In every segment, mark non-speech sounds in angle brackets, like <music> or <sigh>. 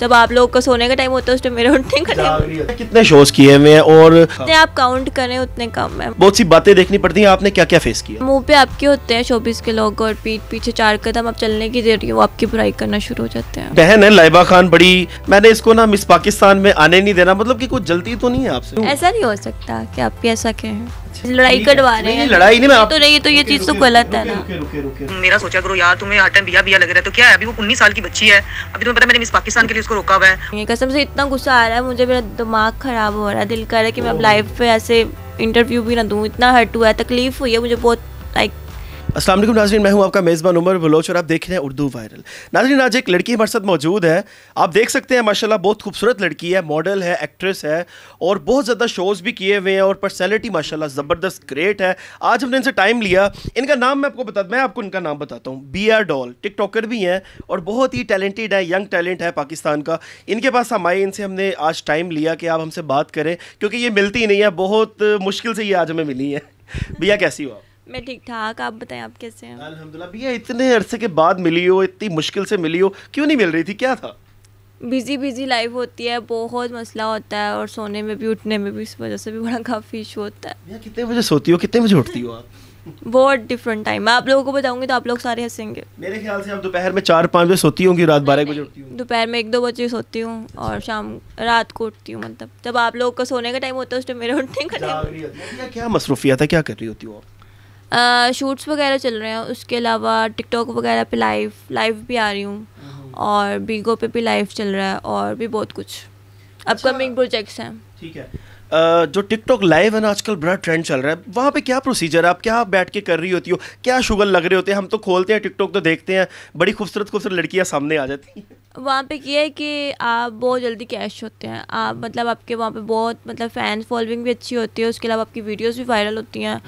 जब आप लोग का सोने का टाइम होता है उस टाइम उठने का टाइम कितने शोज किए हुए हैं और जितने आप काउंट करें उतने कम है बहुत सी बातें देखनी पड़ती हैं आपने क्या क्या फेस किया मुंह पे आपके होते हैं शोबिस के लोग और पीठ पीछे चार कदम आप चलने की देर वो आपकी बुराई करना शुरू हो जाते हैं बहन है लाइबा खान बड़ी मैंने इसको ना मिस पाकिस्तान में आने नहीं देना मतलब की कुछ जल्दी तो नहीं है आपसे ऐसा नहीं हो सकता की आप भी ऐसा कहें अच्छा, लड़ाई कटवा रहे हैं लड़ाई नहीं मैं तो नहीं तो ये चीज तो गलत है ना मेरा सोचा करो यार तुम्हें हर टाइम बिया बिया लग रहा है तो क्या है अभी वो उन्नीस साल की बच्ची है अभी तुम्हें पता मैंने मिस पाकिस्तान के लिए उसको रोका हुआ है कसम से इतना गुस्सा आ रहा है मुझे मेरा दिमाग खराब हो रहा है दिल कर रहा है की मैं लाइफ पे ऐसे इंटरव्यू भी ना दूँ इतना हर्ट हुआ है तकलीफ हुई है मुझे बहुत लाइक असलम नाजरीन मैं हूं आपका मेज़बान उमर बलोच और आप देख रहे हैं उर्दू वायरल नाजरीन आज एक लड़की हमारे साथ मौजूद है आप देख सकते हैं माशाल्लाह बहुत खूबसूरत लड़की है मॉडल है एक्ट्रेस है और बहुत ज़्यादा शोज़ भी किए हुए हैं और पर्सनैलिटी माशाल्लाह ज़बरदस्त ग्रेट है आज हमने इनसे टाइम लिया इनका नाम मैं आपको बता मैं आपको इनका नाम बताता हूँ बी आर डॉल टिकटॉकर भी हैं और बहुत ही टैलेंटेड है यंग टैलेंट है पाकिस्तान का इनके पास हम आए इनसे हमने आज टाइम लिया कि आप हमसे बात करें क्योंकि ये मिलती नहीं है बहुत मुश्किल से ये आज हमें मिली है <laughs> भैया कैसी हो आप मैं ठीक ठाक आप बताएं आप कैसे हैं अल्हम्दुलिल्लाह भैया इतने अरसे के बाद मिली हो इतनी मुश्किल से मिली हो क्यों नहीं मिल रही थी क्या था बिजी बिजी लाइफ होती है बहुत मसला होता है और सोने में भी उठने में भी इस वजह से भी बड़ा काफ़ी इशू होता है भैया कितने बजे सोती हो कितने बजे उठती हो आप बहुत डिफरेंट टाइम मैं आप लोगों को बताऊंगी तो आप लोग सारे हंसेंगे मेरे ख्याल से आप दोपहर में चार पाँच बजे सोती होंगी रात बारह बजे उठती हूँ दोपहर में एक दो बजे सोती हूँ और शाम रात को उठती हूँ मतलब जब आप लोग का सोने का टाइम होता है उस टाइम मेरे उठने का टाइम क्या मसरूफिया था क्या कर रही होती हूँ आप शूट्स वगैरह चल रहे हैं उसके अलावा टिकटॉक वगैरह पे लाइव लाइव भी आ रही हूँ uh-huh. और बीगो पे भी लाइव चल रहा है और भी बहुत कुछ अपकमिंग अच्छा। प्रोजेक्ट्स हैं ठीक है जो टिकटॉक लाइव है ना आजकल बड़ा ट्रेंड चल रहा है वहाँ पे क्या प्रोसीजर है आप क्या बैठ के कर रही होती हो क्या शुगर लग रहे होते हैं हम तो खोलते हैं टिकटॉक तो देखते हैं बड़ी खूबसूरत खूबसूरत लड़कियाँ सामने आ जाती हैं वहाँ पे ये है कि आप बहुत जल्दी कैश होते हैं आप मतलब आपके वहाँ पे बहुत मतलब फ़ैन फॉलोइंग भी अच्छी होती है उसके अलावा आपकी वीडियोस भी वायरल होती हैं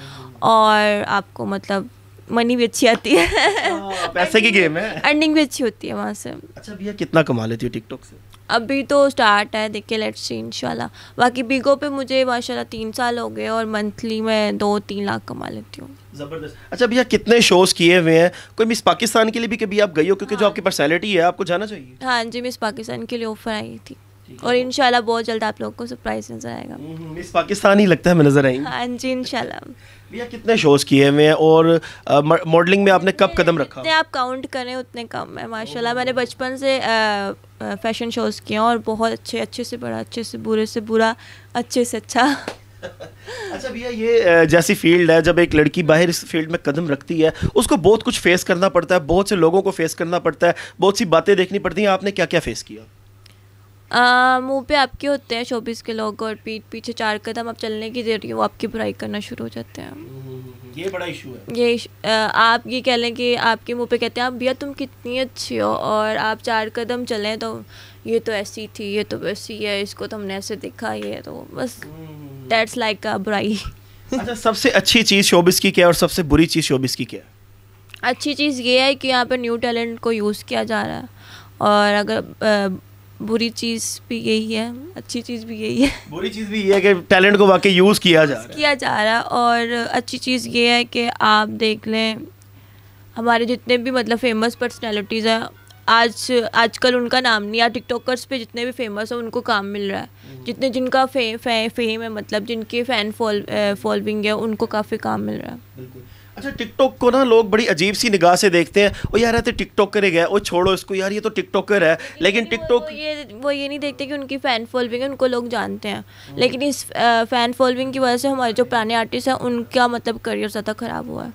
और आपको मतलब मनी भी अच्छी आती है हाँ, पैसे की गेम है अर्निंग भी अच्छी होती है वहाँ से अच्छा भैया कितना कमा लेती है टिकटॉक से अभी तो स्टार्ट है देखिए लेट्स सी इंशाल्लाह बाकी बिगो पे मुझे माशाल्लाह तीन साल हो गए और मंथली मैं दो तीन लाख कमा लेती हूँ ज़बरदस्त अच्छा भैया कितने शोज़ किए हुए हैं कोई मिस पाकिस्तान के लिए भी कभी आप गई हो क्योंकि हाँ। जो आपकी पर्सनैलिटी है आपको जाना चाहिए हाँ जी मिस पाकिस्तान के लिए ऑफर आई थी और इनशाला बहुत जल्द आप लोगों को सरप्राइज नजर आएगा मिस हम्म, हम्म, पाकिस्तान ही लगता है हमें नजर आएंगे हाँ जी इनशाला भैया कितने शोज़ किए हुए हैं और मॉडलिंग में आपने कब कदम रखा आप काउंट करें उतने कम है माशाल्लाह मैंने बचपन से फैशन शोज़ किए हैं और बहुत अच्छे अच्छे से बड़ा अच्छे से बुरे से बुरा अच्छे से अच्छा <laughs> अच्छा भैया ये जैसी फील्ड है जब एक लड़की बाहर इस फील्ड में कदम रखती है उसको बहुत कुछ फेस करना पड़ता है बहुत से लोगों को फेस करना पड़ता है बहुत सी बातें देखनी पड़ती हैं आपने क्या क्या फेस किया मुंह पे आपके होते हैं चौबीस के लोग और पीठ पीछे चार कदम आप चलने की रही वो आपकी बुराई करना शुरू हो जाते हैं हम्म, ये बड़ा इशू है ये इश, आप ये कह लें कि आपके मुंह पे कहते हैं आप हाँ, भैया तुम कितनी अच्छी हो और आप चार कदम चलें तो ये तो ऐसी थी ये तो वैसी है इसको तो हमने ऐसे देखा ये तो बस डेट्स लाइक अ बुराई अच्छा सबसे अच्छी चीज़ शोबिस की क्या है और सबसे बुरी चीज़ शोबिस की क्या है अच्छी चीज़ ये है कि यहाँ पर न्यू टैलेंट को यूज़ किया जा रहा है और अगर बुरी चीज़ भी यही है अच्छी चीज़ भी यही है बुरी चीज़ भी ये है कि टैलेंट को वाकई यूज़ किया जा रहा है किया जा रहा है और अच्छी चीज़ ये है कि आप देख लें हमारे जितने भी मतलब फेमस पर्सनैलिटीज़ हैं आज आजकल उनका नाम नहीं आज टिकटॉकर्स पे जितने भी फेमस हैं उनको काम मिल रहा है हम्म। जितने जिनका फे, फे, फेम है मतलब जिनके फ़ैन फॉलोइंग है उनको काफ़ी काम मिल रहा है अच्छा टिकटॉक को ना लोग बड़ी अजीब सी निगाह से देखते हैं ओ यार तो टिकटॉकर ही ओ छोड़ो इसको यार ये तो टिकटॉकर है लेकिन टिकटॉक ये वो ये नहीं देखते कि उनकी फ़ैन फॉलोइंग है उनको लोग जानते हैं हम्म। लेकिन इस फ़ैन फॉलोइंग की वजह से हमारे जो पुराने आर्टिस्ट हैं उनका मतलब करियर ज़्यादा ख़राब हुआ है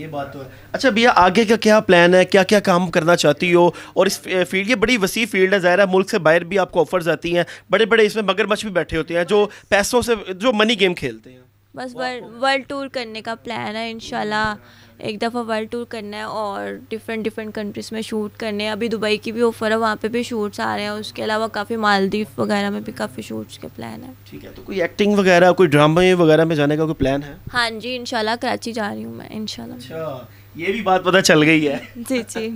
ये बात तो है अच्छा भैया आगे का क्या प्लान है क्या क्या काम करना चाहती हो और इस फील्ड ये बड़ी वसी फील्ड है ज़ाहिर है मुल्क से बाहर भी आपको ऑफर्स आती हैं बड़े बड़े इसमें मगरमच्छ भी बैठे होते हैं जो पैसों से जो मनी गेम खेलते हैं बस वर्ल्ड वर्ल्ड टूर करने का प्लान है इनशाला एक दफ़ा वर्ल्ड टूर करना है और डिफरेंट डिफरेंट कंट्रीज़ में शूट करने हैं अभी दुबई की भी ऑफ़र है वहाँ पे भी शूट्स आ रहे हैं उसके अलावा काफ़ी मालदीव वगैरह में भी काफ़ी शूट्स के प्लान है ठीक है तो कोई एक्टिंग वगैरह कोई ड्रामा वगैरह में जाने का कोई प्लान है हाँ जी इन कराची जा रही हूँ मैं इन अच्छा, ये भी बात पता चल गई है <laughs> जी जी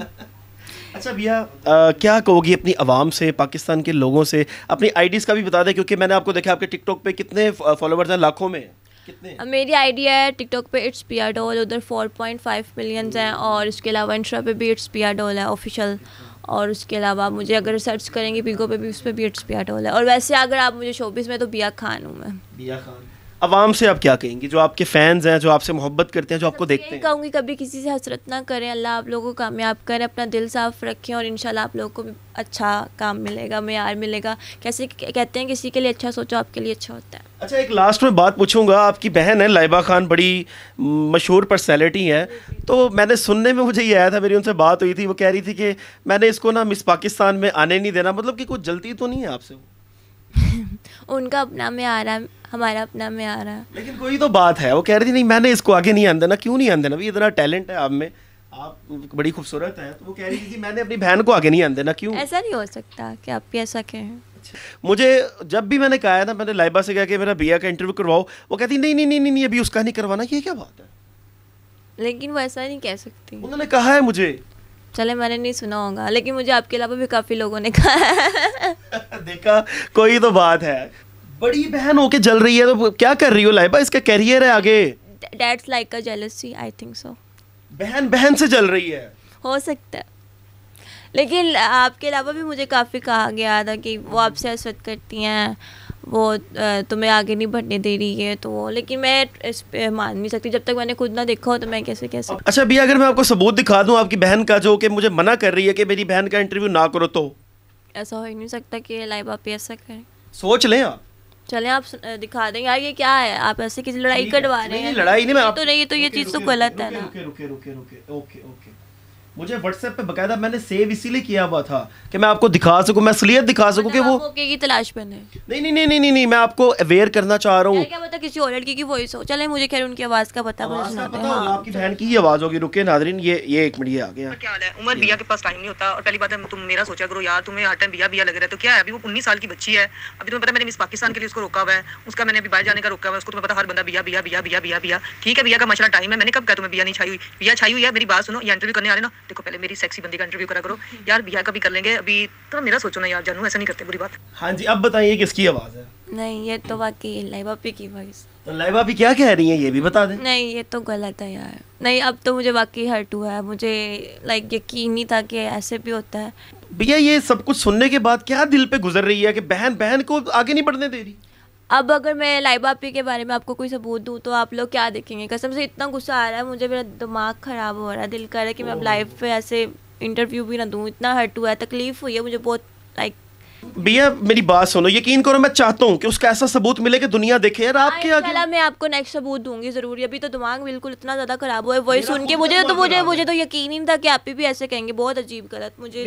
<laughs> अच्छा भैया क्या कहोगी अपनी आवाम से पाकिस्तान के लोगों से अपनी आईडीज़ का भी बता दें क्योंकि मैंने आपको देखा आपके टिकटॉक पे कितने फॉलोवर्स हैं लाखों में कितने मेरी आइडिया है टिकटॉक पे इट्स पिया डॉल उधर 4.5 मिलियंस हैं और उसके अलावा इंस्टा पे भी इट्स पिया डॉल है ऑफिशियल और उसके अलावा मुझे अगर सर्च करेंगे पीको पे भी उस पर भी इट्स पिया डॉल है और वैसे अगर आप मुझे शोबिस में तो बिया खान हूँ मैं बिया खान आवाम से आप क्या कहेंगी जो आपके फैंस हैं जो आपसे मोहब्बत करते हैं जो आपको तो देखते हैं कहूँगी कभी किसी से हसरत ना करें अल्लाह आप लोगों को कामयाब करें अपना दिल साफ रखें और इंशाल्लाह आप लोगों को भी अच्छा काम मिलेगा मैार मिलेगा कैसे कहते हैं किसी के लिए अच्छा सोचो आपके लिए अच्छा होता है अच्छा एक लास्ट में बात पूछूंगा आपकी बहन है लाइबा खान बड़ी मशहूर पर्सनैलिटी है तो मैंने सुनने में मुझे ये आया था मेरी उनसे बात हुई थी वो कह रही थी कि मैंने इसको ना मिस पाकिस्तान में आने नहीं देना मतलब कि कुछ जलती तो नहीं है आपसे <laughs> उनका अपना में आ रहा हमारा अपना में आ रहा लेकिन कोई तो बात है वो कह रही थी नहीं मैंने इसको आगे नहीं आने देना क्यों नहीं आने देना इतना टैलेंट है आप में आप बड़ी खूबसूरत है तो वो कह रही थी मैंने अपनी बहन को आगे नहीं आने देना क्यों ऐसा नहीं हो सकता कि आप भी ऐसा कहें मुझे जब भी मैंने कहा है ना मैंने लाइबा से कहा कि मेरा बिया का इंटरव्यू करवाओ वो कहती नहीं नहीं नहीं नहीं अभी उसका नहीं करवाना ये क्या बात है लेकिन वो ऐसा नहीं कह सकती उन्होंने कहा है मुझे चले मैंने नहीं सुना होगा लेकिन मुझे आपके अलावा भी काफी लोगों ने कहा <laughs> देखा कोई तो बात है बड़ी बहन होके जल रही है तो क्या कर रही हो लाइबा इसका करियर है आगे that's like a jealousy I think so बहन बहन से जल रही है हो सकता है लेकिन आपके अलावा भी मुझे काफ़ी कहा गया था कि वो आपसे हसरत करती हैं वो तुम्हें आगे नहीं बढ़ने दे रही है तो लेकिन मैं इस पर मान नहीं सकती जब तक मैंने खुद ना देखा हो तो मैं कैसे कैसे अच्छा अभी अगर मैं आपको सबूत दिखा दूँ आपकी बहन का जो कि मुझे मना कर रही है कि मेरी बहन का इंटरव्यू ना करो तो ऐसा हो ही नहीं सकता कि लाइव आप ऐसा करें सोच लें आप चले आप दिखा देंगे यार ये क्या है आप ऐसे किसी लड़ाई कटवा रहे हैं लड़ाई नहीं मैं तो नहीं तो ये चीज़ तो गलत है ना रुके रुके रुके रुके ओके ओके मुझे व्हाट्सएप पे बकायदा मैंने सेव इसीलिए किया हुआ था कि मैं आपको दिखा सकूं मैं असलियत दिखा मतलब सकूं कि वो मौके की तलाश में नहीं नहीं नहीं नहीं नहीं नहीं मैं आपको अवेयर करना चाह रहा हूं क्या पता किसी और लड़की की वॉइस हो चले मुझे खैर उनकी आवाज का पता मुझे सुनाते हैं आपकी बहन की ही आवाज होगी रुके नाजरीन ये ये एक मिनट ये आ गया क्या हाल है उमर बिया के पास टाइम नहीं होता और पहली बात है तुम मेरा सोचा करो यार तुम्हें हर टाइम बिया भैया लग रहा है तो क्या है अभी वो 19 साल की बच्ची है अभी तुम्हें पता मैंने मिस पाकिस्तान के लिए उसको रोका हुआ है उसका मैंने अभी बाहर जाने का रोका हुआ है उसको तुम्हें पता हर बंदा बिया बिया बिया बिया बिया भैया ठीक है बिया का मशला टाइम है मैंने कब कहा तुम्हें बिया नहीं छाई हुई बिया छाई हुई है मेरी बात सुनो ये इंटरव्यू करने आ रहे ना देखो पहले मेरी सेक्सी बंदी का इंटरव्यू करा करो यार बिहार का भी कर लेंगे अभी तो मेरा सोचो ना यार जानू ऐसा नहीं करते बुरी बात हाँ जी अब बताइए किसकी आवाज है नहीं ये तो वाकई लाइबा पी की वॉइस तो लाइबा पी क्या कह रही है ये भी बता दे नहीं ये तो गलत है यार नहीं अब तो मुझे वाकई हर्ट हुआ है मुझे लाइक यकीन नहीं था कि ऐसे भी होता है भैया ये सब कुछ सुनने के बाद क्या दिल पे गुजर रही है कि बहन बहन को आगे नहीं बढ़ने दे रही अब अगर मैं लाइबा पी के बारे में आपको कोई सबूत दूँ तो आप लोग क्या देखेंगे कसम से इतना गुस्सा आ रहा है मुझे मेरा दिमाग ख़राब हो रहा है दिल कर रहा है कि मैं अब लाइफ पे ऐसे इंटरव्यू भी ना दूँ इतना हर्ट हुआ है तकलीफ़ हुई है मुझे बहुत लाइक भैया मेरी बात सुनो यकीन करो मैं चाहता हूँ कि उसका ऐसा सबूत मिले कि दुनिया देखे यार आपके आगे मैं आपको नेक्स्ट सबूत दूंगी जरूरी अभी तो दिमाग बिल्कुल इतना ज्यादा खराब हुआ है वही सुन के मुझे तो मुझे मुझे तो यकीन ही नहीं था कि आप भी ऐसे कहेंगे बहुत अजीब गलत मुझे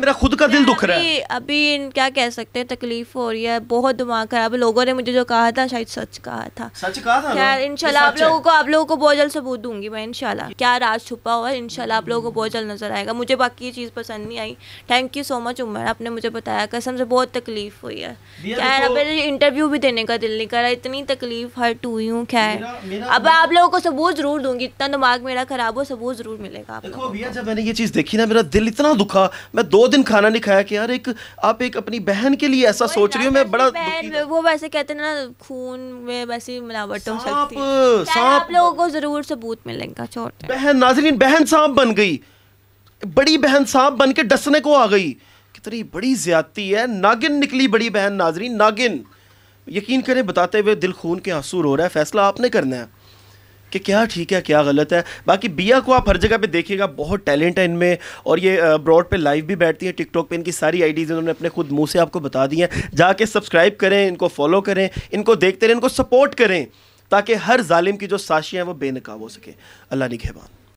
मेरा खुद का दिल दुख रहा है अभी क्या कह सकते हैं तकलीफ हो रही है बहुत दिमाग खराब है लोगों ने मुझे जो कहा था शायद सच कहा था सच कहा था इनशाला आप लोगों को आप लोगों को बहुत जल्द सबूत दूंगी मैं इनशाला क्या राज छुपा हुआ है इनशाला आप लोगों को बहुत जल्द नजर आएगा मुझे बाकी ये चीज़ पसंद नहीं आई thank you so much Umar आपने मुझे बताया कर कसम से बहुत तकलीफ हुई है क्या है अब इंटरव्यू भी देने का दिल नहीं करा इतनी तकलीफ हर्ट हुई हूँ क्या है अब आप लोगों को सबूत जरूर दूंगी इतना दिमाग मेरा खराब हो सबूत जरूर मिलेगा देखो भैया जब मैंने ये चीज़ देखी ना मेरा दिल इतना दुखा मैं दो दिन खाना नहीं खाया कि यार एक आप एक अपनी बहन के लिए ऐसा सोच रही हूँ मैं बड़ा वो वैसे कहते हैं ना खून में वैसी मिलावट हो सकती है आप लोगों को जरूर सबूत मिलेगा छोड़ बहन नाजरीन बहन सांप बन गई बड़ी बहन सांप बन के डसने को आ गई तेरी बड़ी ज्यादती है नागिन निकली बड़ी बहन नाजरी नागिन यकीन करें बताते हुए दिल खून के आंसू रो रहा है फैसला आपने करना है कि क्या ठीक है क्या गलत है बाकी बिया को आप हर जगह पे देखिएगा बहुत टैलेंट है इनमें और ये ब्रॉड पे लाइव भी बैठती हैं टिकटॉक पे इनकी सारी आईडीज़ इन्होंने अपने खुद मुंह से आपको बता दी हैं जाके सब्सक्राइब करें इनको फॉलो करें इनको देखते रहें इनको सपोर्ट करें ताकि हर जालिम की जो साशियाँ हैं वो बेनकाब हो सके अल्लाह निकेबान